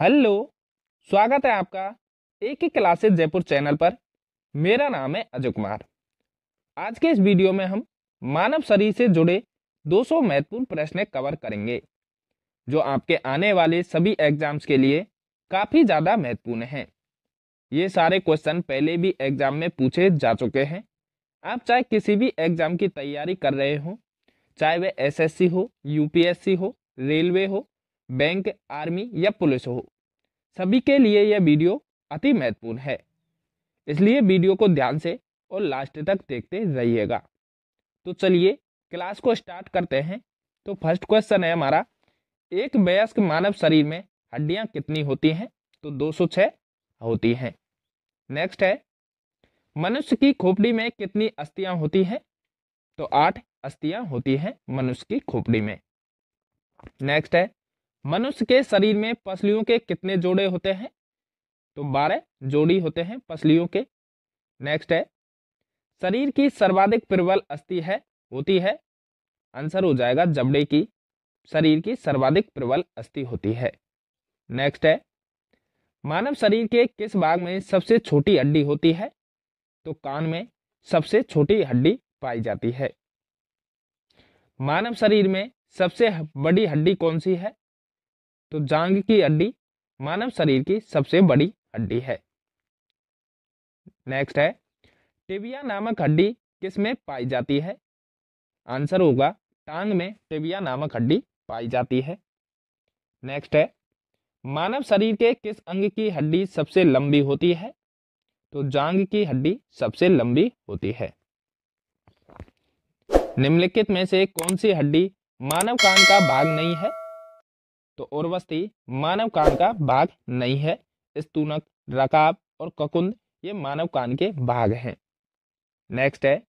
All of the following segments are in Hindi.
हेलो स्वागत है आपका एक ही क्लासेज जयपुर चैनल पर मेरा नाम है अजय कुमार आज के इस वीडियो में हम मानव शरीर से जुड़े 200 महत्वपूर्ण प्रश्न कवर करेंगे जो आपके आने वाले सभी एग्जाम्स के लिए काफ़ी ज़्यादा महत्वपूर्ण हैं ये सारे क्वेश्चन पहले भी एग्जाम में पूछे जा चुके हैं आप चाहे किसी भी एग्जाम की तैयारी कर रहे हों चाहे वह एस हो यू हो रेलवे हो बैंक आर्मी या पुलिस हो सभी के लिए यह वीडियो अति महत्वपूर्ण है इसलिए वीडियो को ध्यान से और लास्ट तक देखते रहिएगा तो चलिए क्लास को स्टार्ट करते हैं तो फर्स्ट क्वेश्चन है हमारा एक वयस्क मानव शरीर में हड्डियां कितनी होती हैं तो 206 होती हैं नेक्स्ट है मनुष्य की खोपड़ी में कितनी अस्थियां होती हैं तो आठ अस्थियां होती हैं मनुष्य की खोपड़ी में नेक्स्ट है मनुष्य के शरीर में पसलियों के कितने जोड़े होते हैं तो बारह जोड़ी होते हैं पसलियों के नेक्स्ट है शरीर की सर्वाधिक प्रबल अस्थि है होती है आंसर हो जाएगा जबड़े की शरीर की सर्वाधिक प्रबल अस्थि होती है नेक्स्ट है मानव शरीर के किस भाग में सबसे छोटी हड्डी होती है तो कान में सबसे छोटी हड्डी पाई जाती है मानव शरीर में सबसे बड़ी हड्डी कौन सी है तो जांग की हड्डी मानव शरीर की सबसे बड़ी हड्डी है नेक्स्ट है टिबिया नामक हड्डी किस में पाई जाती है आंसर होगा टांग में टिबिया नामक हड्डी पाई जाती है नेक्स्ट है मानव शरीर के किस अंग की हड्डी सबसे लंबी होती है तो जांग की हड्डी सबसे लंबी होती है निम्नलिखित में से कौन सी हड्डी मानव कान का भाग नहीं है तो उर्वस्ती मानव कान का भाग नहीं है स्तूनक रकाब और ककुंद ये मानव कान के भाग हैं नेक्स्ट है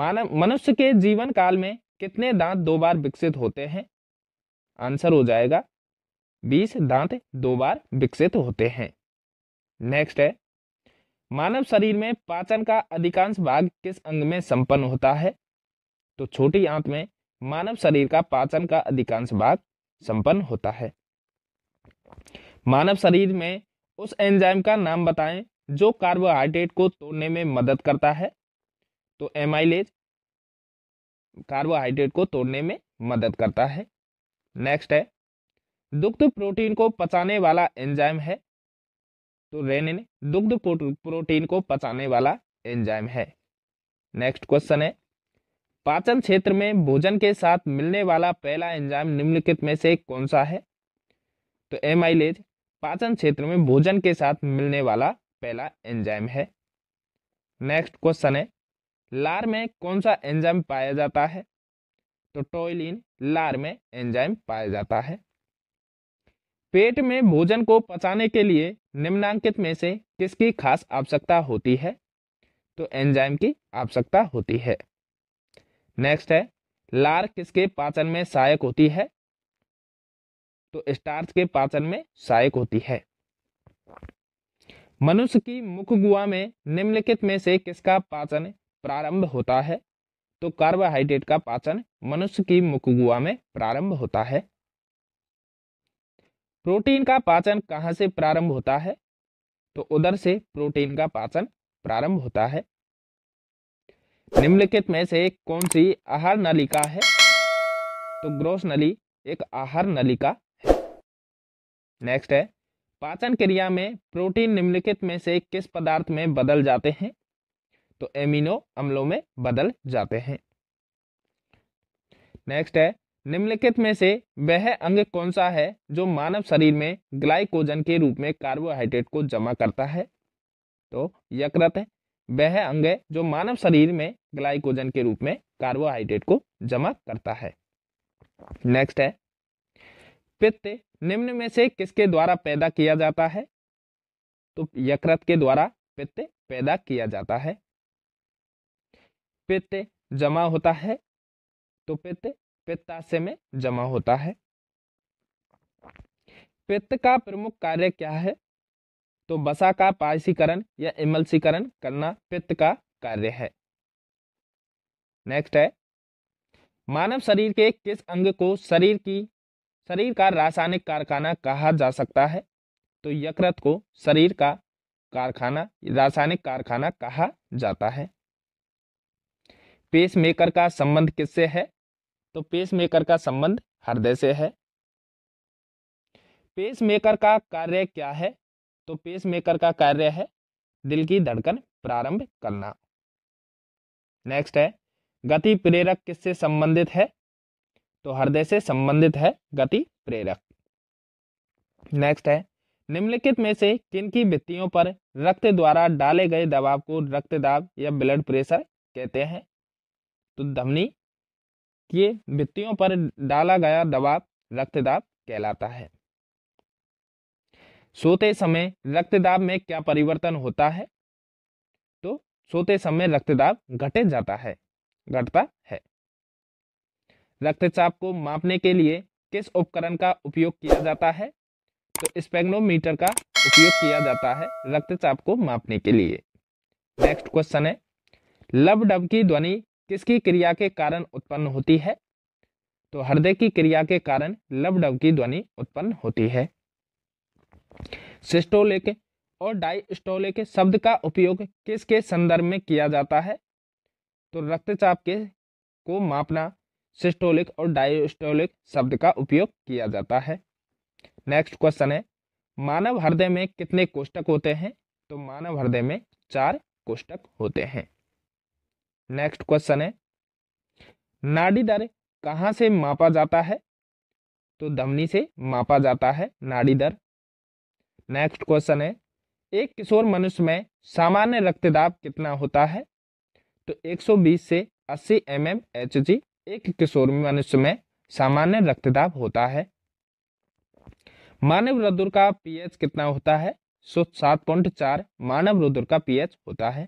मानव मनुष्य के जीवन काल में कितने दांत दो बार विकसित होते हैं आंसर हो जाएगा बीस दांत दो बार विकसित होते हैं नेक्स्ट है मानव शरीर में पाचन का अधिकांश भाग किस अंग में संपन्न होता है तो छोटी आंत में मानव शरीर का पाचन का अधिकांश भाग संपन्न होता है मानव शरीर में उस एंजाइम का नाम बताएं जो कार्बोहाइड्रेट को तोड़ने में मदद करता है तो एमाइलेज कार्बोहाइड्रेट को तोड़ने में मदद करता है नेक्स्ट है दुग्ध प्रोटीन को पचाने वाला एंजाइम है तो रेनिन दुग्ध प्रोटीन को पचाने वाला एंजाइम है नेक्स्ट क्वेश्चन है पाचन क्षेत्र में भोजन के साथ मिलने वाला पहला एंजाइम निम्नलिखित में से कौन सा है तो एमाइलेज पाचन क्षेत्र में भोजन के साथ मिलने वाला पहला एंजाइम है नेक्स्ट क्वेश्चन है लार में कौन सा एंजाइम पाया जाता है तो टॉयलिन लार में एंजाइम पाया जाता है पेट में भोजन को पचाने के लिए निम्नांकित में से किसकी खास आवश्यकता होती है तो एंजाइम की आवश्यकता होती है नेक्स्ट है लार किसके पाचन में सहायक होती है तो स्टार्च के पाचन में सहायक होती है मनुष्य की मुख गुआ में निम्नलिखित में से किसका पाचन प्रारंभ होता है तो कार्बोहाइड्रेट का पाचन मनुष्य की मुख गुआ में प्रारंभ होता है प्रोटीन का पाचन कहां से प्रारंभ होता है तो उधर से प्रोटीन का पाचन प्रारंभ होता है निम्नलिखित में से कौन सी आहार नलिका है तो ग्रोस नली एक आहार नलिका है नेक्स्ट है पाचन क्रिया में प्रोटीन निम्नलिखित में से किस पदार्थ में बदल जाते हैं तो एमिनो अम्लों में बदल जाते हैं नेक्स्ट है निम्नलिखित में से वह अंग कौन सा है जो मानव शरीर में ग्लाइकोजन के रूप में कार्बोहाइड्रेट को जमा करता है तो यकृत है वह अंग है जो मानव शरीर में ग्लाइकोजन के रूप में कार्बोहाइड्रेट को जमा करता है नेक्स्ट है पित्त निम्न में से किसके द्वारा पैदा किया जाता है तो यकृत के द्वारा पित्त पैदा किया जाता है पित्त जमा होता है तो पित्त पित्ताशय में जमा होता है पित्त का प्रमुख कार्य क्या है तो बसा का पायसीकरण या इमल्सीकरण करना पित्त का कार्य है नेक्स्ट है मानव शरीर के किस अंग को शरीर की शरीर का रासायनिक कारखाना कहा जा सकता है तो यकृत को शरीर का कारखाना रासायनिक कारखाना कहा जाता है पेसमेकर का संबंध किससे है तो पेसमेकर का संबंध हृदय से है पेस मेकर का कार्य क्या है तो पेस मेकर का कार्य है दिल की धड़कन प्रारंभ करना नेक्स्ट है गति प्रेरक किससे संबंधित है तो हृदय से संबंधित है गति प्रेरक नेक्स्ट है निम्नलिखित में से किन की भित्तियों पर रक्त द्वारा डाले गए दबाव को रक्त दाब या ब्लड प्रेशर कहते हैं तो धमनी की भित्तियों पर डाला गया दबाव रक्त दाब कहलाता है सोते समय रक्तदाब में क्या परिवर्तन होता है तो सोते समय रक्तदाब घटे जाता है घटता है रक्तचाप को मापने के लिए किस उपकरण का उपयोग किया जाता है तो स्पेग्नोमीटर का उपयोग किया जाता है रक्तचाप को मापने के लिए नेक्स्ट क्वेश्चन है लब डब की ध्वनि किसकी क्रिया के कारण उत्पन्न होती है तो हृदय की क्रिया के कारण लब डब की ध्वनि उत्पन्न होती है सिस्टोलिक और डाइस्टोलिक शब्द का उपयोग किसके संदर्भ में किया जाता है तो रक्तचाप के को मापना सिस्टोलिक और डायस्टोलिक शब्द का उपयोग किया जाता है नेक्स्ट क्वेश्चन है मानव हृदय में कितने कोष्टक होते हैं तो मानव हृदय में चार कोष्टक होते हैं नेक्स्ट क्वेश्चन है नाड़ी दर कहाँ से मापा जाता है तो धमनी से मापा जाता है नाड़ी दर नेक्स्ट क्वेश्चन है एक किशोर मनुष्य में सामान्य रक्तदाब कितना होता है तो 120 से 80 एम एम एच जी एक किशोर मनुष्य में सामान्य रक्तदाब होता है मानव रुद्र का पीएच कितना होता है सो सात पॉइंट चार मानव रुद्र का पीएच होता है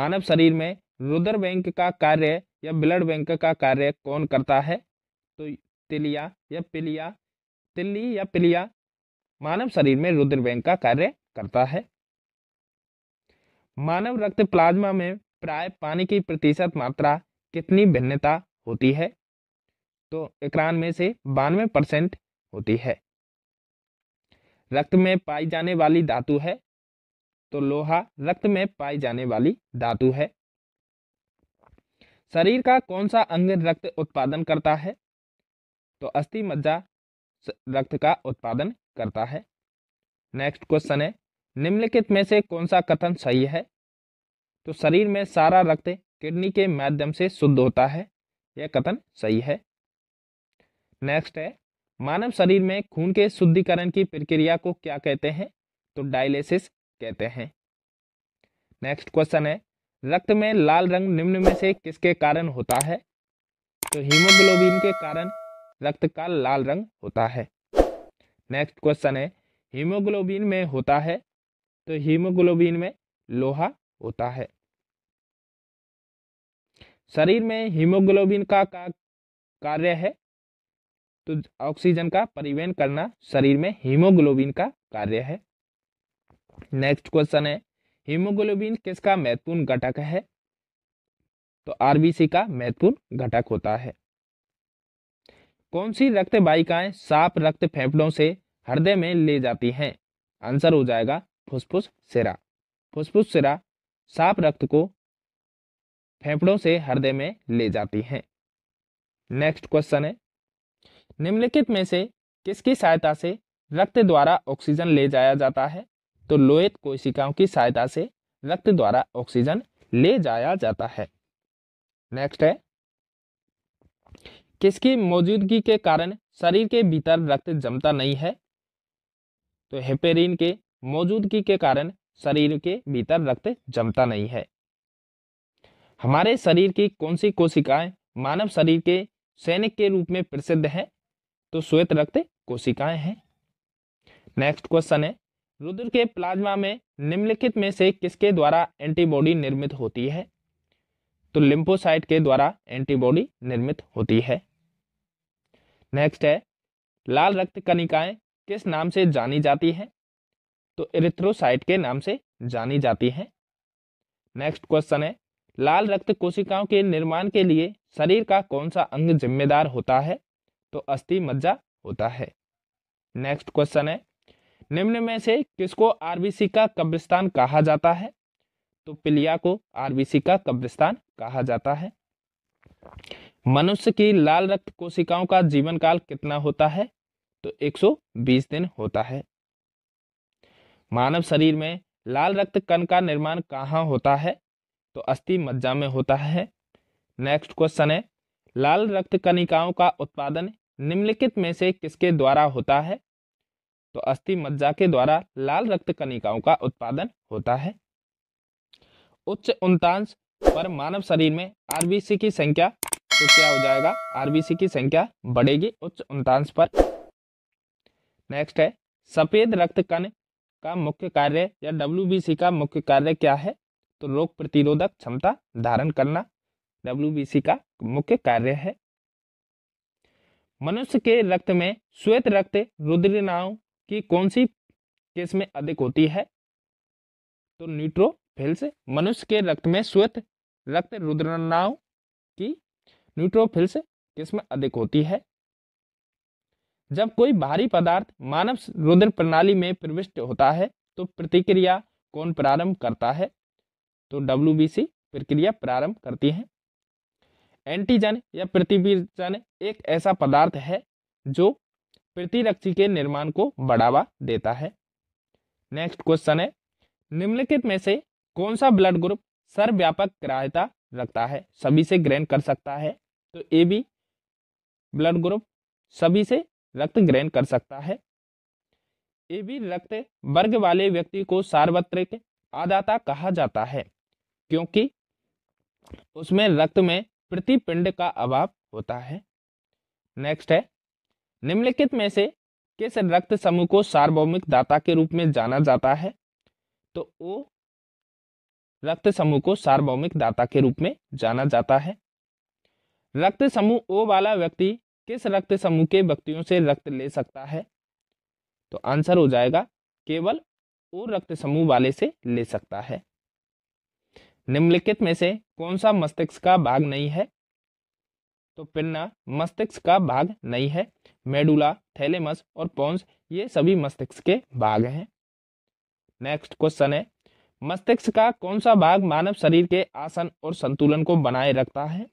मानव शरीर में रुद्र बैंक का कार्य या ब्लड बैंक का कार्य कौन करता है तो तिलिया या पिलिया तिल्ली या पिलिया मानव शरीर में रुद्र बैंक का कार्य करता है मानव रक्त प्लाज्मा में प्राय पानी की प्रतिशत मात्रा कितनी भिन्नता होती है तो में से बानवे परसेंट होती है रक्त में पाई जाने वाली धातु है तो लोहा रक्त में पाई जाने वाली धातु है शरीर का कौन सा अंग रक्त उत्पादन करता है तो अस्थि मज्जा रक्त का उत्पादन करता है नेक्स्ट क्वेश्चन है निम्नलिखित में से कौन सा कथन सही है तो शरीर में सारा रक्त किडनी के माध्यम से शुद्ध होता है यह कथन सही है नेक्स्ट है मानव शरीर में खून के शुद्धिकरण की प्रक्रिया को क्या कहते हैं तो डायलिसिस कहते हैं नेक्स्ट क्वेश्चन है रक्त में लाल रंग निम्न में से किसके कारण होता है तो हीमोग्लोबिन के कारण रक्त का लाल रंग होता है नेक्स्ट क्वेश्चन है हीमोग्लोबिन में होता है तो हीमोग्लोबिन में लोहा होता है शरीर में हीमोग्लोबिन का, का कार्य है तो ऑक्सीजन का परिवहन करना शरीर में हीमोग्लोबिन का कार्य है नेक्स्ट क्वेश्चन है हीमोग्लोबिन किसका महत्वपूर्ण घटक है तो आरबीसी का महत्वपूर्ण घटक होता है कौन सी रक्त वाहिकाएं साफ रक्त फेफड़ों से हृदय में ले जाती हैं आंसर हो जाएगा फुसफुस सिरा फुसफुस सिरा साफ रक्त को फेफड़ों से हृदय में ले जाती हैं नेक्स्ट क्वेश्चन है निम्नलिखित में से किसकी सहायता से रक्त द्वारा ऑक्सीजन ले जाया जाता है तो लोहित कोशिकाओं की सहायता से रक्त द्वारा ऑक्सीजन ले जाया जाता है नेक्स्ट है किसकी मौजूदगी के कारण शरीर के भीतर रक्त जमता नहीं है तो हेपेरिन के मौजूदगी के कारण शरीर के भीतर रक्त जमता नहीं है हमारे शरीर की कौन सी कोशिकाएं मानव शरीर के सैनिक के रूप में प्रसिद्ध है तो श्वेत रक्त कोशिकाएं हैं नेक्स्ट क्वेश्चन है रुद्र के प्लाज्मा में निम्नलिखित में से किसके द्वारा एंटीबॉडी निर्मित होती है तो लिम्फोसाइट के द्वारा एंटीबॉडी निर्मित होती है नेक्स्ट है लाल रक्त कणिकाएं किस नाम से जानी जाती हैं तो इरिथ्रोसाइट के नाम से जानी जाती हैं नेक्स्ट क्वेश्चन है लाल रक्त कोशिकाओं के निर्माण के लिए शरीर का कौन सा अंग जिम्मेदार होता है तो अस्थि मज्जा होता है नेक्स्ट क्वेश्चन है निम्न में से किसको आरबीसी का कब्रिस्तान कहा जाता है तो पिलिया को आरबीसी का कब्रिस्तान कहा जाता है मनुष्य की लाल रक्त कोशिकाओं का जीवन काल कितना होता है तो 120 दिन होता है मानव शरीर में लाल रक्त कण का निर्माण कहाँ होता है तो अस्थि मज्जा में होता है नेक्स्ट क्वेश्चन है लाल रक्त कणिकाओं का उत्पादन निम्नलिखित में से किसके द्वारा होता है तो अस्थि मज्जा के द्वारा लाल रक्त कणिकाओं का उत्पादन होता है उच्च उन्तांश पर मानव शरीर में आरबीसी की संख्या तो क्या हो जाएगा आरबीसी की संख्या बढ़ेगी उच्च उन्तांश पर नेक्स्ट है सफेद रक्त कण का मुख्य कार्य या डब्ल्यू का मुख्य कार्य क्या है तो रोग प्रतिरोधक क्षमता धारण करना डब्ल्यू का मुख्य कार्य है मनुष्य के रक्त में श्वेत रक्त रुद्रनाओं की कौन सी केस में अधिक होती है तो न्यूट्रोफिल्स मनुष्य के रक्त में श्वेत रक्त रुद्रनाओं की न्यूट्रोफिल्स किस्म अधिक होती है जब कोई बाहरी पदार्थ मानव रुद्र प्रणाली में प्रविष्ट होता है तो प्रतिक्रिया कौन प्रारंभ करता है तो डब्ल्यू प्रक्रिया प्रारंभ करती है एंटीजन या प्रतिबीजन एक ऐसा पदार्थ है जो प्रतिरक्षी के निर्माण को बढ़ावा देता है नेक्स्ट क्वेश्चन है निम्नलिखित में से कौन सा ब्लड ग्रुप सर्वव्यापक ग्राह्यता रखता है सभी से ग्रहण कर सकता है तो ए बी ब्लड ग्रुप सभी से रक्त ग्रहण कर सकता है ए बी रक्त वर्ग वाले व्यक्ति को सार्वत्रिक आदाता कहा जाता है क्योंकि उसमें रक्त में प्रतिपिंड का अभाव होता है नेक्स्ट है निम्नलिखित में से किस रक्त समूह को सार्वभौमिक दाता के रूप में जाना जाता है तो ओ रक्त समूह को सार्वभौमिक दाता के रूप में जाना जाता है रक्त समूह ओ वाला व्यक्ति किस रक्त समूह के व्यक्तियों से रक्त ले सकता है तो आंसर हो जाएगा केवल ओ रक्त समूह वाले से ले सकता है निम्नलिखित में से कौन सा मस्तिष्क का भाग नहीं है तो पिन्ना मस्तिष्क का भाग नहीं है मेडुला थैलेमस और पॉन्स ये सभी मस्तिष्क के भाग हैं नेक्स्ट क्वेश्चन है मस्तिष्क का कौन सा भाग मानव शरीर के आसन और संतुलन को बनाए रखता है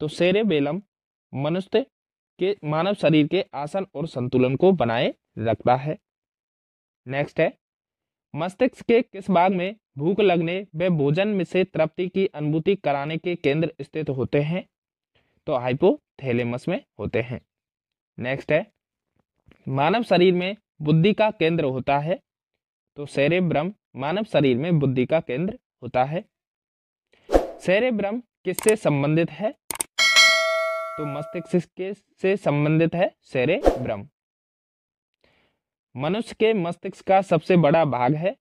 तो सेरेबेलम मनुष्य के मानव शरीर के आसन और संतुलन को बनाए रखता है नेक्स्ट है मस्तिष्क के किस भाग में भूख लगने व भोजन में से तृप्ति की अनुभूति कराने के केंद्र स्थित होते हैं तो हाइपोथैलेमस में होते हैं नेक्स्ट है मानव शरीर में बुद्धि का केंद्र होता है तो सेरेब्रम मानव शरीर में बुद्धि का केंद्र होता है सेरेब्रम किससे संबंधित है तो मस्तिष्क के से संबंधित है सेरे ब्रह्म मनुष्य के मस्तिष्क का सबसे बड़ा भाग है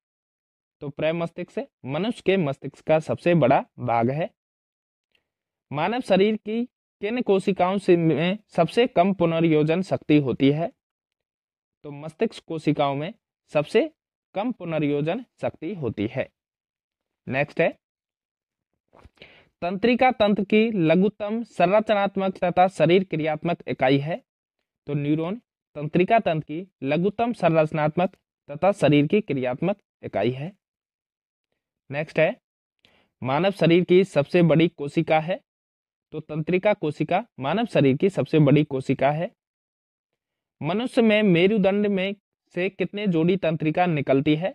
तो प्रय मस्तिष्क से मनुष्य के मस्तिष्क का सबसे बड़ा भाग है मानव शरीर की किन कोशिकाओं से में सबसे कम पुनर्योजन शक्ति होती है तो मस्तिष्क कोशिकाओं में सबसे कम पुनर्योजन शक्ति होती है नेक्स्ट है तंत्रिका तंत्र की लघुतम संरचनात्मक तथा शरीर क्रियात्मक इकाई है तो न्यूरॉन तंत्रिका तंत्र की लघुतम संरचनात्मक तथा शरीर की क्रियात्मक इकाई है नेक्स्ट है मानव शरीर की सबसे बड़ी कोशिका है तो तंत्रिका कोशिका मानव शरीर की सबसे बड़ी कोशिका है मनुष्य में मेरुदंड में से कितने जोड़ी तंत्रिका निकलती है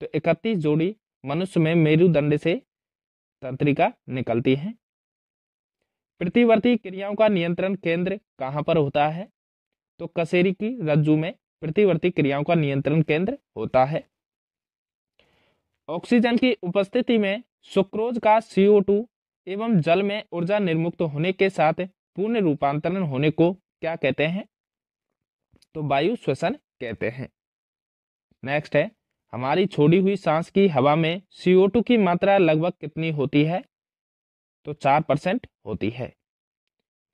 तो इकतीस जोड़ी मनुष्य में मेरुदंड से तंत्रिका निकलती है प्रतिवर्ती क्रियाओं का नियंत्रण केंद्र कहाँ पर होता है तो कसेरी की रज्जू में प्रतिवर्ती क्रियाओं का नियंत्रण केंद्र होता है ऑक्सीजन की उपस्थिति में सुक्रोज का CO2 एवं जल में ऊर्जा निर्मुक्त होने के साथ पूर्ण रूपांतरण होने को क्या कहते हैं तो वायु श्वसन कहते हैं नेक्स्ट है हमारी छोड़ी हुई सांस की हवा में CO2 की मात्रा लगभग कितनी होती है तो चार परसेंट होती है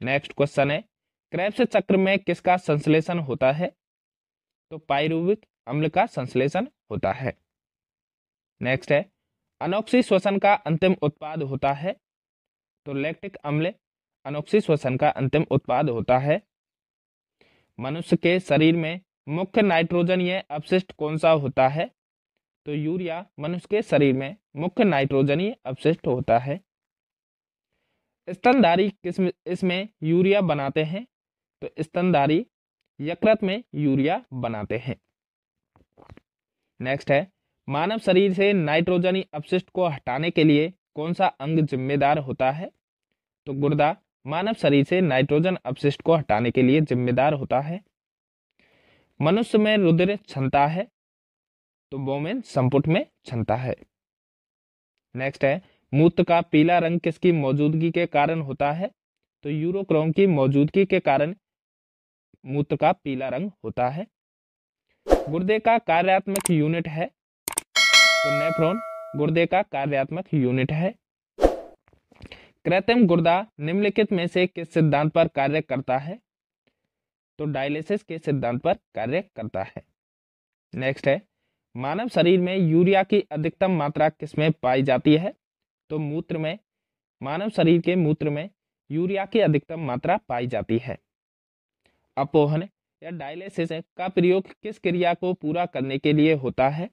नेक्स्ट क्वेश्चन है क्रैप्स चक्र में किसका संश्लेषण होता है तो पायरूविक अम्ल का संश्लेषण होता है नेक्स्ट है अनोक्सी श्वसन का अंतिम उत्पाद होता है तो लैक्टिक अम्ल अनोक्सी श्वसन का अंतिम उत्पाद होता है मनुष्य के शरीर में मुख्य नाइट्रोजन यह अपशिष्ट कौन सा होता है तो यूरिया मनुष्य के शरीर में मुख्य नाइट्रोजनी अवशिष्ट होता है स्तनधारी किस्म इसमें यूरिया बनाते हैं तो स्तनधारी यकृत में यूरिया बनाते हैं नेक्स्ट है मानव शरीर से नाइट्रोजनी अपशिष्ट को हटाने के लिए कौन सा अंग जिम्मेदार होता है तो गुर्दा मानव शरीर से नाइट्रोजन अपशिष्ट को हटाने के लिए जिम्मेदार होता है मनुष्य में रुद्र क्षमता है तो बोमेन संपुट में क्षमता है नेक्स्ट है मूत्र का पीला रंग किसकी मौजूदगी के कारण होता है तो यूरोक्रोम की मौजूदगी के कारण मूत्र का पीला रंग होता है गुर्दे का कार्यात्मक यूनिट है तो नेफ्रोन गुर्दे का कार्यात्मक यूनिट है कृत्रिम गुर्दा निम्नलिखित में से किस सिद्धांत पर कार्य करता है तो डायलिसिस के सिद्धांत पर कार्य करता है नेक्स्ट है मानव शरीर में यूरिया की अधिकतम मात्रा किसमें पाई जाती है तो मूत्र में मानव शरीर के मूत्र में यूरिया की अधिकतम मात्रा पाई जाती है अपोहन या डायलिसिस का प्रयोग किस क्रिया को पूरा करने के लिए होता है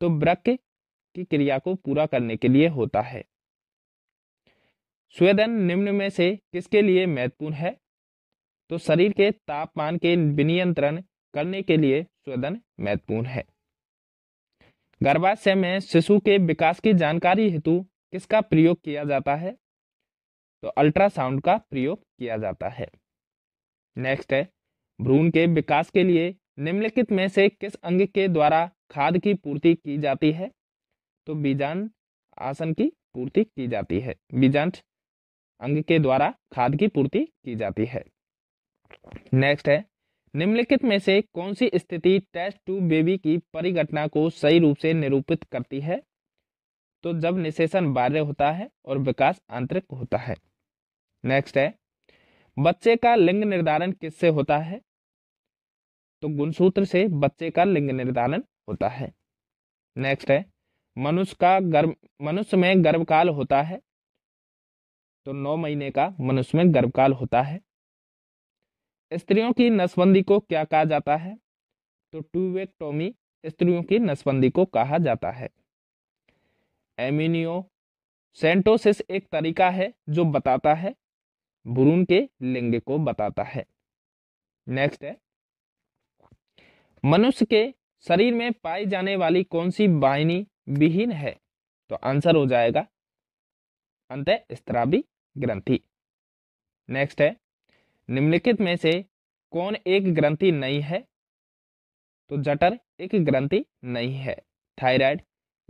तो ब्रक की क्रिया को पूरा करने के लिए होता है स्वेदन निम्न में से किसके लिए महत्वपूर्ण है तो शरीर के तापमान के विनियंत्रण करने के लिए स्वेदन महत्वपूर्ण है गर्भाशय में शिशु के विकास की जानकारी हेतु किसका प्रयोग किया जाता है तो अल्ट्रासाउंड का प्रयोग किया जाता है नेक्स्ट है भ्रूण के विकास के लिए निम्नलिखित में से किस अंग के द्वारा खाद की पूर्ति की जाती है तो बीजान आसन की पूर्ति की जाती है बीजांत अंग के द्वारा खाद की पूर्ति की जाती है नेक्स्ट है निम्नलिखित में से कौन सी स्थिति टेस्ट टू बेबी की परिघटना को सही रूप से निरूपित करती है तो जब निशेषण बाह्य होता है और विकास आंतरिक होता है नेक्स्ट है बच्चे का लिंग निर्धारण किससे होता है तो गुणसूत्र से बच्चे का लिंग निर्धारण होता है नेक्स्ट है मनुष्य का गर्भ मनुष्य में गर्भकाल होता है तो नौ महीने का मनुष्य में गर्भकाल होता है स्त्रियों की नसबंदी को क्या कहा जाता है तो टूवेक्टोमी स्त्रियों की नसबंदी को कहा जाता है एमिनियो सेंटोसिस एक तरीका है जो बताता है भ्रूण के लिंग को बताता है नेक्स्ट है मनुष्य के शरीर में पाई जाने वाली कौन सी बाइनी विहीन है तो आंसर हो जाएगा अंत स्त्री ग्रंथि नेक्स्ट है निम्नलिखित में से कौन एक ग्रंथि नहीं है तो जटर एक ग्रंथि नहीं है थायराइड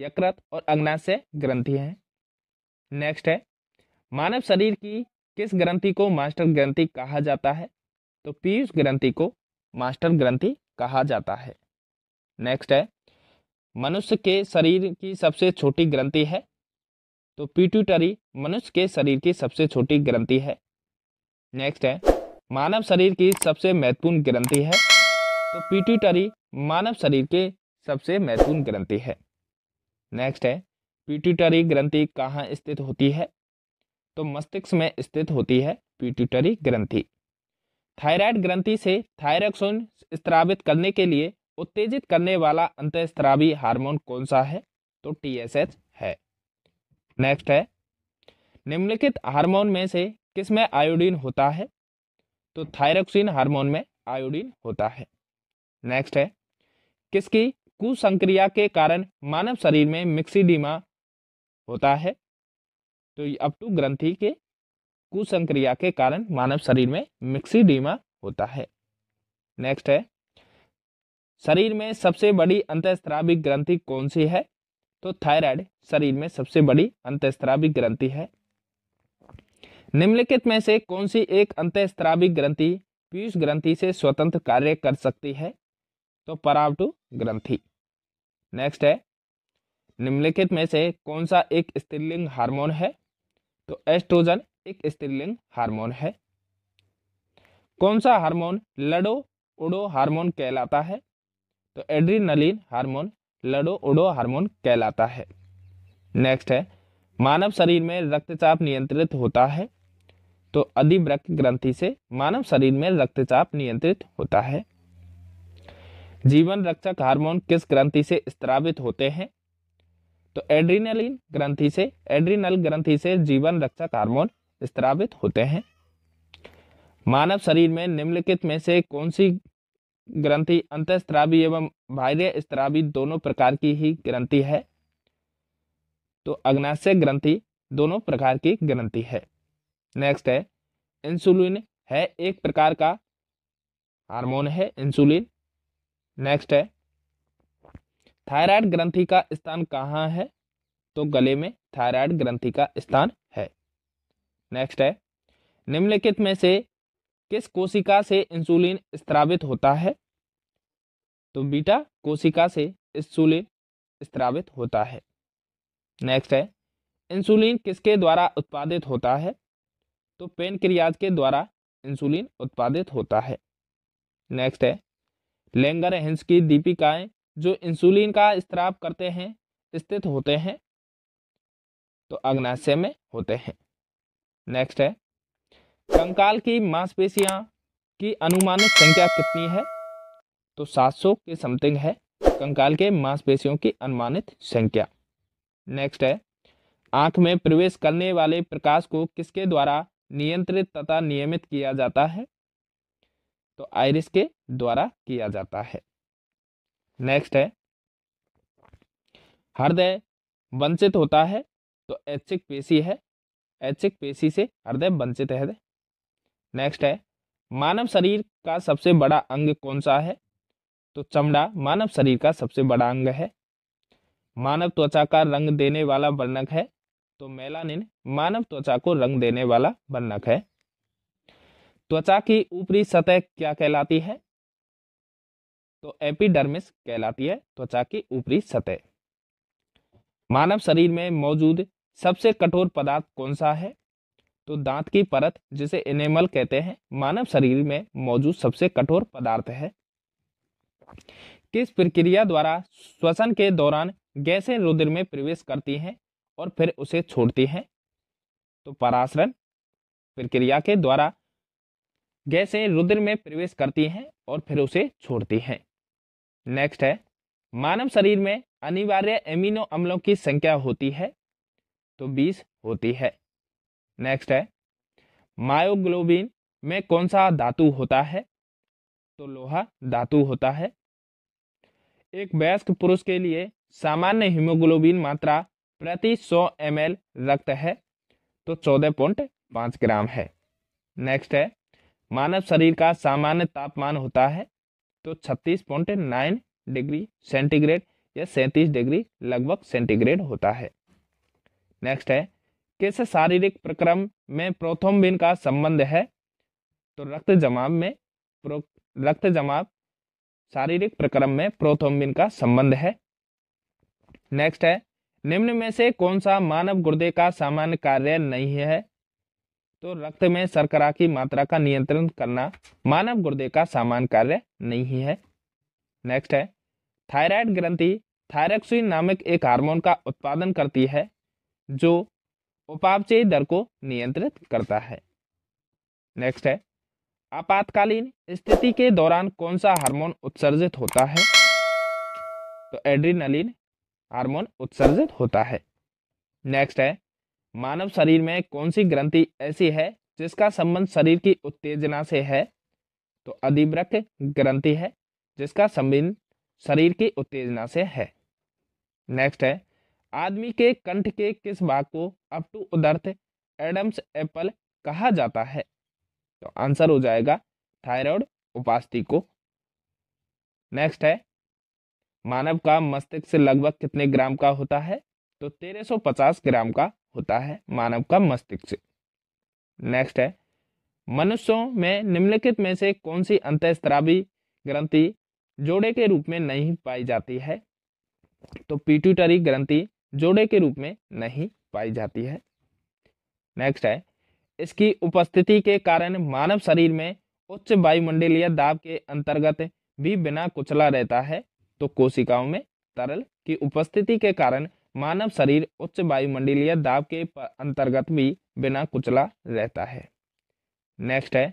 यकृत और अग्नाशय ग्रंथि हैं नेक्स्ट है मानव शरीर की किस ग्रंथि को मास्टर ग्रंथि कहा जाता है तो पीयूष ग्रंथि को मास्टर ग्रंथि कहा जाता है नेक्स्ट है मनुष्य के शरीर की सबसे छोटी ग्रंथि है तो पिट्यूटरी मनुष्य के शरीर की सबसे छोटी ग्रंथि है नेक्स्ट है मानव शरीर की सबसे महत्वपूर्ण ग्रंथि है तो पिट्यूटरी मानव शरीर के सबसे महत्वपूर्ण ग्रंथि है नेक्स्ट है पिट्यूटरी ग्रंथि कहाँ स्थित होती है तो मस्तिष्क में स्थित होती है पिट्यूटरी ग्रंथि थायराइड ग्रंथि से थायरक्सोन स्त्रावित करने के लिए उत्तेजित करने वाला अंतस्त्रावी हार्मोन कौन सा है तो टीएसएच है नेक्स्ट है निम्नलिखित हार्मोन में से किसमें आयोडीन होता है तो थायरोक्सिन हार्मोन में आयोडीन होता है नेक्स्ट है किसकी कुसंक्रिया के कारण मानव शरीर में मिक्सीडीमा होता है तो अब टू ग्रंथि के कुसंक्रिया के कारण मानव शरीर में मिक्सीडीमा होता है नेक्स्ट है शरीर में सबसे बड़ी अंतस्त्राविक ग्रंथि कौन सी है तो थायराइड शरीर में सबसे बड़ी अंतस्त्राविक ग्रंथि है निम्नलिखित में से कौन सी एक स्त्राविक ग्रंथि पीयूष ग्रंथि से स्वतंत्र कार्य कर सकती है तो परावटु ग्रंथि नेक्स्ट है निम्नलिखित में से कौन सा एक स्त्रीलिंग हार्मोन है तो एस्ट्रोजन एक स्त्रीलिंग हार्मोन है कौन सा हार्मोन लडो उड़ो हार्मोन कहलाता है तो एड्रीनलिन हार्मोन लडो उड़ो हार्मोन कहलाता है नेक्स्ट है मानव शरीर में रक्तचाप नियंत्रित होता है तो अधिव्रक ग्रंथि से मानव शरीर में रक्तचाप नियंत्रित होता है जीवन रक्षक हार्मोन किस ग्रंथि से स्त्रावित होते हैं तो एड्रीनलिन ग्रंथि से एड्रीनल ग्रंथि से जीवन रक्षक हार्मोन स्त्रावित होते हैं मानव शरीर में निम्नलिखित में से कौन सी ग्रंथि अंतस्त्रावी एवं बाह्य स्त्रावी दोनों प्रकार की ही ग्रंथि है तो अग्नाशय ग्रंथि दोनों प्रकार की ग्रंथि है नेक्स्ट है इंसुलिन है एक प्रकार का हार्मोन है इंसुलिन नेक्स्ट है थायराइड ग्रंथि का स्थान कहाँ है तो गले में थायराइड ग्रंथि का स्थान है नेक्स्ट है निम्नलिखित में से किस कोशिका से इंसुलिन स्त्रावित होता है तो बीटा कोशिका से इंसुलिन स्त्रावित होता है नेक्स्ट है इंसुलिन किसके द्वारा उत्पादित होता है तो पेन क्रियाज के द्वारा इंसुलिन उत्पादित होता है नेक्स्ट है लेंगर हिंस की दीपिकाएं जो इंसुलिन का स्त्राव करते हैं स्थित होते हैं तो अग्नाशय में होते हैं नेक्स्ट है कंकाल की मांसपेशियां की अनुमानित संख्या कितनी है तो 700 के समथिंग है कंकाल के मांसपेशियों की अनुमानित संख्या नेक्स्ट है आंख में प्रवेश करने वाले प्रकाश को किसके द्वारा नियंत्रित तथा नियमित किया जाता है तो आयरिस के द्वारा किया जाता है नेक्स्ट है हृदय वंचित होता है तो ऐच्छिक पेशी है ऐच्छिक पेशी से हृदय वंचित है नेक्स्ट है मानव शरीर का सबसे बड़ा अंग कौन सा है तो चमड़ा मानव शरीर का सबसे बड़ा अंग है मानव त्वचा का रंग देने वाला वर्णक है तो मेलानिन मानव त्वचा को रंग देने वाला बन्नक है त्वचा की ऊपरी सतह क्या कहलाती है तो एपिडर्मिस कहलाती है त्वचा की ऊपरी सतह मानव शरीर में मौजूद सबसे कठोर पदार्थ कौन सा है तो दांत की परत जिसे इनेमल कहते हैं मानव शरीर में मौजूद सबसे कठोर पदार्थ है किस प्रक्रिया द्वारा श्वसन के दौरान गैसें रुधिर में प्रवेश करती हैं और फिर उसे छोड़ती है तो परासरण प्रक्रिया के द्वारा गैसें रुद्र में प्रवेश करती हैं और फिर उसे छोड़ती हैं नेक्स्ट है मानव शरीर में अनिवार्य एमिनो अम्लों की संख्या होती है तो 20 होती है नेक्स्ट है मायोग्लोबिन में कौन सा धातु होता है तो लोहा धातु होता है एक वयस्क पुरुष के लिए सामान्य हीमोग्लोबिन मात्रा प्रति 100 एम रक्त है तो 14.5 ग्राम है नेक्स्ट है मानव शरीर का सामान्य तापमान होता है तो 36.9 डिग्री सेंटीग्रेड या सैंतीस डिग्री लगभग सेंटीग्रेड होता है नेक्स्ट है किस शारीरिक प्रक्रम में प्रोथोम्बिन का संबंध है तो रक्त जमाव में प्रो रक्त जमाव शारीरिक प्रक्रम में प्रोथोम्बिन का संबंध है नेक्स्ट है निम्न में से कौन सा मानव गुर्दे का सामान्य कार्य नहीं है तो रक्त में सरकरा की मात्रा का नियंत्रण करना मानव गुर्दे का सामान्य कार्य नहीं है नेक्स्ट है थायराइड ग्रंथि थायरक्सुई नामक एक हार्मोन का उत्पादन करती है जो उपापचयी दर को नियंत्रित करता है नेक्स्ट है आपातकालीन स्थिति के दौरान कौन सा हार्मोन उत्सर्जित होता है तो एड्रीनलिन हार्मोन उत्सर्जित होता है नेक्स्ट है मानव शरीर में कौन सी ग्रंथि ऐसी है जिसका संबंध शरीर की उत्तेजना से है तो अधिवृक्क ग्रंथि है जिसका संबंध शरीर की उत्तेजना से है नेक्स्ट है आदमी के कंठ के किस भाग को अप टू उदर्थ एडम्स एप्पल कहा जाता है तो आंसर हो जाएगा थायराइड उपास्थि को नेक्स्ट है मानव का मस्तिष्क से लगभग कितने ग्राम का होता है तो 1350 ग्राम का होता है मानव का मस्तिष्क से नेक्स्ट है मनुष्यों में निम्नलिखित में से कौन सी अंतस्त्रावी ग्रंथि जोड़े के रूप में नहीं पाई जाती है तो पीट्यूटरी ग्रंथि जोड़े के रूप में नहीं पाई जाती है नेक्स्ट है इसकी उपस्थिति के कारण मानव शरीर में उच्च वायुमंडलीय दाब के अंतर्गत भी बिना कुचला रहता है तो कोशिकाओं में तरल की उपस्थिति के कारण मानव शरीर उच्च वायुमंडलीय दाब के अंतर्गत भी बिना कुचला रहता है नेक्स्ट है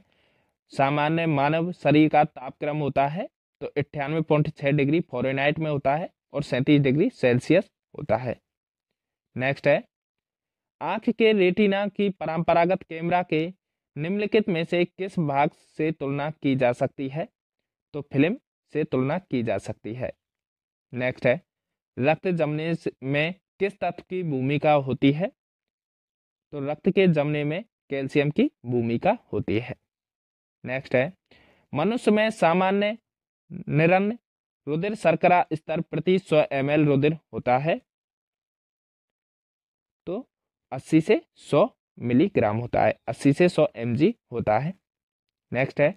सामान्य मानव शरीर का तापक्रम होता है तो अट्ठानवे पॉइंट छः डिग्री फॉरेनहाइट में होता है और सैंतीस डिग्री सेल्सियस होता है नेक्स्ट है आंख के रेटिना की परंपरागत कैमरा के निम्नलिखित में से किस भाग से तुलना की जा सकती है तो फिल्म से तुलना की जा सकती है नेक्स्ट है रक्त जमने में किस तत्व की भूमिका होती है तो रक्त के जमने में कैल्शियम की भूमिका होती है नेक्स्ट है मनुष्य में सामान्य निरन्न रुधिर शर्करा स्तर प्रति सौ एम एल रुधिर होता है तो 80 से 100 मिलीग्राम होता है 80 से 100 एम होता है नेक्स्ट है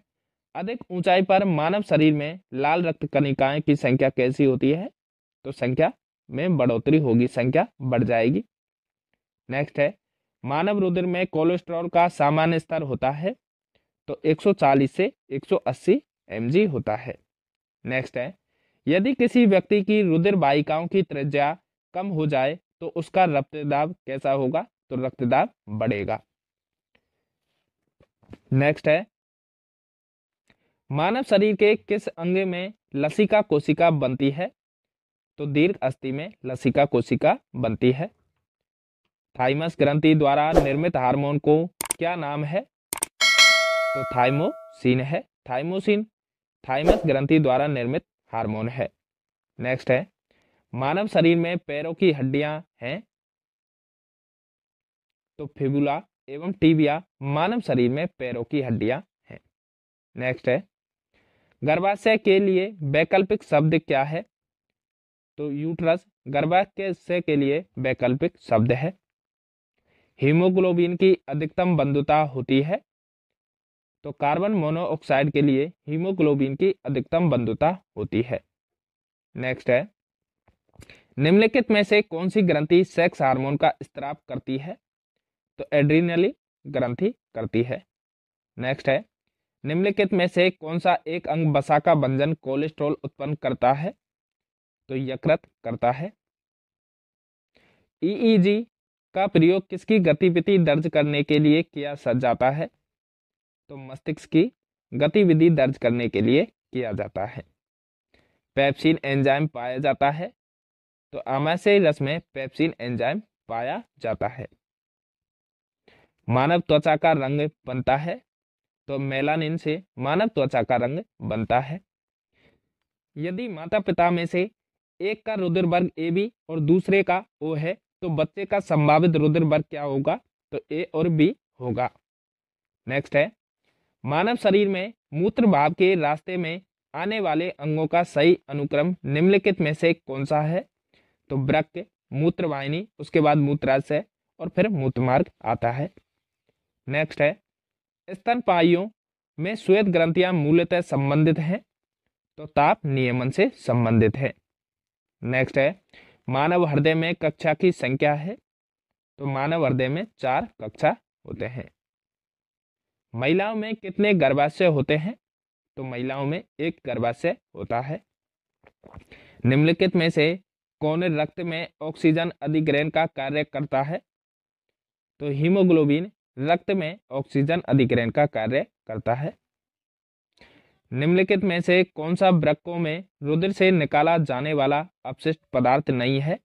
अधिक ऊंचाई पर मानव शरीर में लाल रक्त कणिकाएं की संख्या कैसी होती है तो संख्या में बढ़ोतरी होगी संख्या बढ़ जाएगी नेक्स्ट है मानव रुद्र में कोलेस्ट्रॉल का सामान्य स्तर होता है तो 140 से 180 mg होता है नेक्स्ट है यदि किसी व्यक्ति की रुद्र वाहिकाओं की त्रिज्या कम हो जाए तो उसका रक्तदाब कैसा होगा तो रक्तदाब बढ़ेगा नेक्स्ट है मानव शरीर के किस अंग में लसिका कोशिका बनती है तो दीर्घ अस्थि में लसिका कोशिका बनती है थाइमस ग्रंथि द्वारा निर्मित हार्मोन को क्या नाम है तो थाइमोसिन है थाइमोसिन थाइमस ग्रंथि द्वारा निर्मित हार्मोन है नेक्स्ट है मानव शरीर में पैरों की हड्डियां हैं तो फिबुला एवं टीबिया मानव शरीर में पैरों की हड्डियां हैं नेक्स्ट है गर्भाशय के लिए वैकल्पिक शब्द क्या है तो यूट्रस गर्भाशय के लिए वैकल्पिक शब्द है हीमोग्लोबिन की अधिकतम बंधुता होती है तो कार्बन मोनोऑक्साइड के लिए हीमोग्लोबिन की अधिकतम बंधुता होती है नेक्स्ट है निम्नलिखित में से कौन सी ग्रंथि सेक्स हार्मोन का स्त्राव करती है तो एड्रीनली ग्रंथि करती है नेक्स्ट है निम्नलिखित में से कौन सा एक अंग बसा का बंधन कोलेस्ट्रॉल उत्पन्न करता है तो यकृत करता है ईईजी e e का प्रयोग किसकी गतिविधि दर्ज करने के लिए किया जाता है तो मस्तिष्क की गतिविधि दर्ज करने के लिए किया जाता है पेप्सिन एंजाइम पाया जाता है तो आमाशय रस में पेप्सिन एंजाइम पाया जाता है मानव त्वचा का रंग बनता है तो मेलानिन से मानव त्वचा का रंग बनता है यदि माता पिता में से एक का रुद्र वर्ग ए बी और दूसरे का ओ है तो बच्चे का संभावित रुद्र वर्ग क्या होगा तो ए और बी होगा नेक्स्ट है मानव शरीर में मूत्र भाव के रास्ते में आने वाले अंगों का सही अनुक्रम निम्नलिखित में से कौन सा है तो ब्रक मूत्रवाहिनी उसके बाद मूत्राशय और फिर मूत्रमार्ग आता है नेक्स्ट है स्तनपाइयों में श्वेत ग्रंथियां मूलतः संबंधित हैं तो ताप नियमन से संबंधित है नेक्स्ट है मानव हृदय में कक्षा की संख्या है तो मानव हृदय में चार कक्षा होते हैं महिलाओं में कितने गर्भाशय होते हैं तो महिलाओं में एक गर्भाशय होता है निम्नलिखित में से कौन रक्त में ऑक्सीजन अधिग्रहण का कार्य करता है तो हीमोग्लोबिन रक्त में ऑक्सीजन अधिग्रहण का कार्य करता है निम्नलिखित में से कौन सा वृक्कों में रुद्र से निकाला जाने वाला अपशिष्ट पदार्थ नहीं है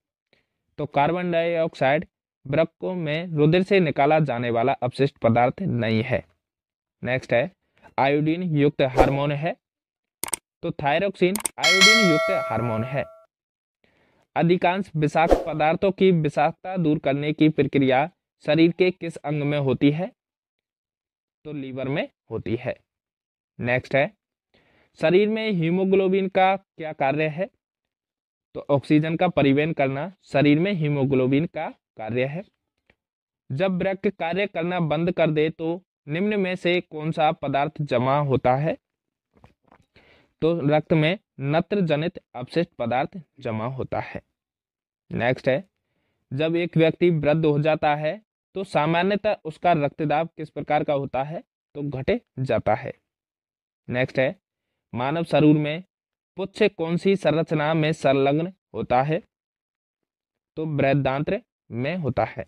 तो कार्बन डाइऑक्साइड वृक्कों में रुद्र से निकाला जाने वाला अपशिष्ट पदार्थ नहीं है नेक्स्ट है आयोडीन युक्त हार्मोन है तो थायरोक्सिन आयोडीन युक्त हार्मोन है अधिकांश विषाक्त पदार्थों की विषाक्तता दूर करने की प्रक्रिया शरीर के किस अंग में होती है तो लीवर में होती है नेक्स्ट है शरीर में हीमोग्लोबिन का क्या कार्य है तो ऑक्सीजन का परिवहन करना शरीर में हीमोग्लोबिन का कार्य है जब ब्रक कार्य करना बंद कर दे तो निम्न में से कौन सा पदार्थ जमा होता है तो रक्त में नत्र जनित अपशिष्ट पदार्थ जमा होता है नेक्स्ट है जब एक व्यक्ति वृद्ध हो जाता है तो सामान्यतः उसका रक्तदाब किस प्रकार का होता है तो घटे जाता है नेक्स्ट है मानव शरीर में पुच्छ कौन सी संरचना में संलग्न होता है तो बृहदांत्र में होता है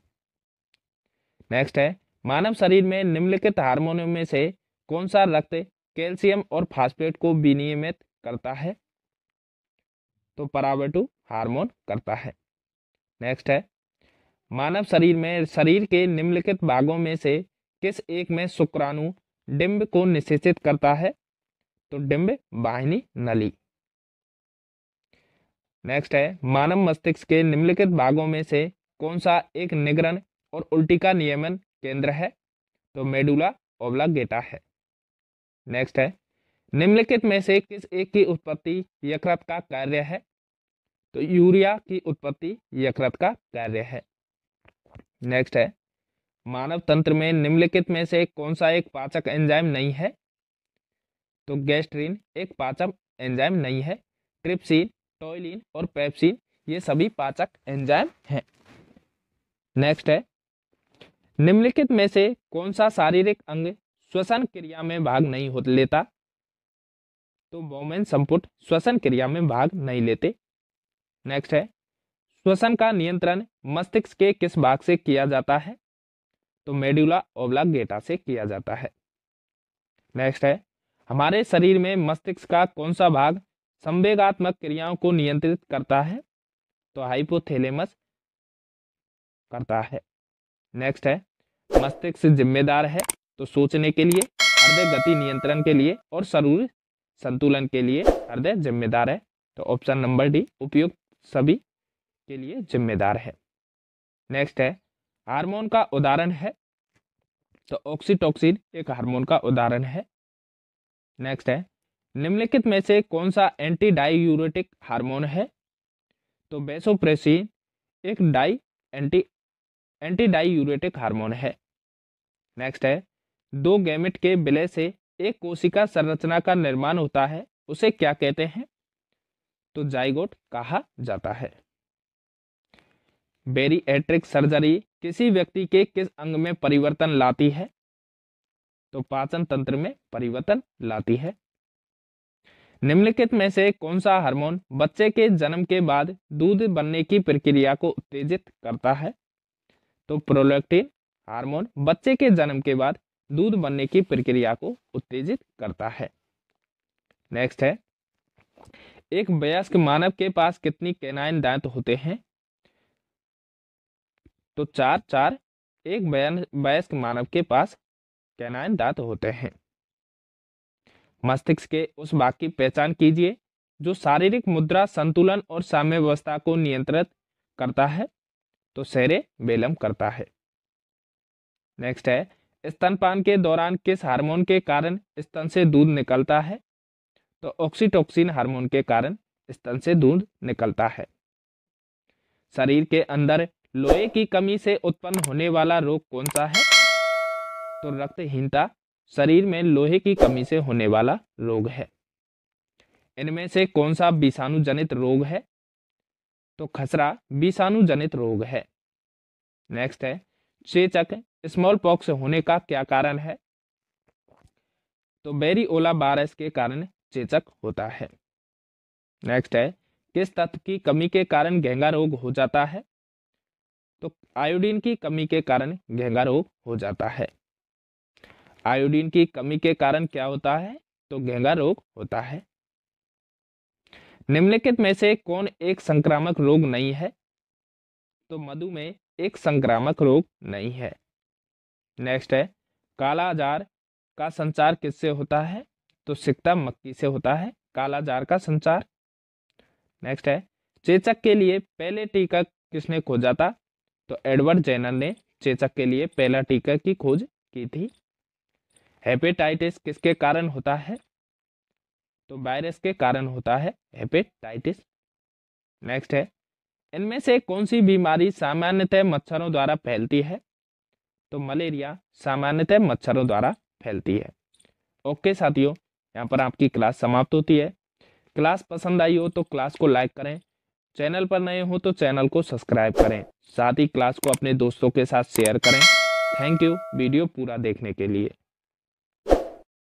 नेक्स्ट है मानव शरीर में निम्नलिखित हार्मोनों में से कौन सा रक्त कैल्शियम और फास्फेट को विनियमित करता है तो पराबेटू हार्मोन करता है नेक्स्ट है मानव शरीर में शरीर के निम्नलिखित भागों में से किस एक में शुक्राणु डिम्ब को निषेचित करता है तो डिंब वाहिनी नली नेक्स्ट है मानव मस्तिष्क के निम्नलिखित भागों में से कौन सा एक निगरण और उल्टी का नियमन केंद्र है तो मेडुला गेटा है नेक्स्ट है निम्नलिखित में से किस एक की उत्पत्ति यकृत का कार्य है तो यूरिया की उत्पत्ति यकृत का कार्य है नेक्स्ट है मानव तंत्र में निम्नलिखित में से कौन सा एक पाचक एंजाइम नहीं है तो गैस्ट्रीन एक पाचक एंजाइम नहीं है ट्रिप्सिन टॉयलिन और पेप्सिन ये सभी पाचक एंजाइम हैं नेक्स्ट है निम्नलिखित में से कौन सा शारीरिक अंग श्वसन क्रिया में भाग नहीं हो लेता तो वोमेन संपुट श्वसन क्रिया में भाग नहीं लेते नेक्स्ट है श्वसन का नियंत्रण मस्तिष्क के किस भाग से किया जाता है तो मेड्यूला गेटा से किया जाता है नेक्स्ट है हमारे शरीर में मस्तिष्क का कौन सा भाग संवेगात्मक क्रियाओं को नियंत्रित करता है तो हाइपोथेलेमस करता है नेक्स्ट है मस्तिष्क जिम्मेदार है तो सोचने के लिए हृदय गति नियंत्रण के लिए और शरीर संतुलन के लिए हृदय जिम्मेदार है तो ऑप्शन नंबर डी उपयुक्त सभी के लिए जिम्मेदार है नेक्स्ट है हार्मोन का उदाहरण है तो ऑक्सीटोक्सिन एक हार्मोन का उदाहरण है नेक्स्ट है निम्नलिखित में से कौन सा एंटी डाईयूरेटिक हार्मोन है तो बेसोप्रेसिन एक डाई एंटी एंटी डाईयूरेटिक हार्मोन है नेक्स्ट है दो गैमेट के विलय से एक कोशिका संरचना का निर्माण होता है उसे क्या कहते हैं तो जाइगोट कहा जाता है बेरीएट्रिक सर्जरी किसी व्यक्ति के किस अंग में परिवर्तन लाती है तो पाचन तंत्र में परिवर्तन लाती है निम्नलिखित में से कौन सा हार्मोन बच्चे के जन्म के बाद दूध बनने की प्रक्रिया को उत्तेजित करता है तो प्रोलैक्टिन हार्मोन बच्चे के जन्म के बाद दूध बनने की प्रक्रिया को उत्तेजित करता है नेक्स्ट है एक वयस्क मानव के पास कितनी केनाइन दांत होते हैं तो चार चार एक वयस्क मानव के पास कैनाइन दांत होते हैं मस्तिष्क के उस भाग की पहचान कीजिए जो शारीरिक मुद्रा संतुलन और साम्य व्यवस्था को नियंत्रित करता है तो सेरे बेलम करता है नेक्स्ट है स्तनपान के दौरान किस हार्मोन के कारण स्तन से दूध निकलता है तो ऑक्सीटोक्सिन हार्मोन के कारण स्तन से दूध निकलता है शरीर के अंदर लोहे की कमी से उत्पन्न होने वाला रोग कौन सा है तो रक्तहीनता शरीर में लोहे की कमी से होने वाला रोग है इनमें से कौन सा विषाणु जनित रोग है तो खसरा विषाणु जनित रोग है नेक्स्ट है चेचक स्मॉल पॉक्स होने का क्या कारण है तो बेरी ओला बारस के कारण चेचक होता है नेक्स्ट है किस तत्व की कमी के कारण गेंगा रोग हो जाता है तो आयोडीन की कमी के कारण गहंगा रोग हो जाता है आयोडीन की कमी के कारण क्या होता है तो गहंगा रोग होता है निम्नलिखित में से कौन एक संक्रामक रोग नहीं है तो मधुमेह एक संक्रामक रोग नहीं है नेक्स्ट है कालाजार का संचार किससे होता है तो सिकता मक्की से होता है कालाजार का संचार नेक्स्ट है चेचक के लिए पहले टीका किसने खोजा था तो एडवर्ड जेनर ने चेचक के लिए पहला टीका की खोज की थी हेपेटाइटिस किसके कारण होता है तो वायरस के कारण होता है हेपेटाइटिस नेक्स्ट है इनमें से कौन सी बीमारी सामान्यतः मच्छरों द्वारा फैलती है तो मलेरिया सामान्यतः मच्छरों द्वारा फैलती है ओके साथियों यहाँ पर आपकी क्लास समाप्त होती है क्लास पसंद आई हो तो क्लास को लाइक करें चैनल पर नए हो तो चैनल को सब्सक्राइब करें साथ ही क्लास को अपने दोस्तों के साथ शेयर करें थैंक यू वीडियो पूरा देखने के लिए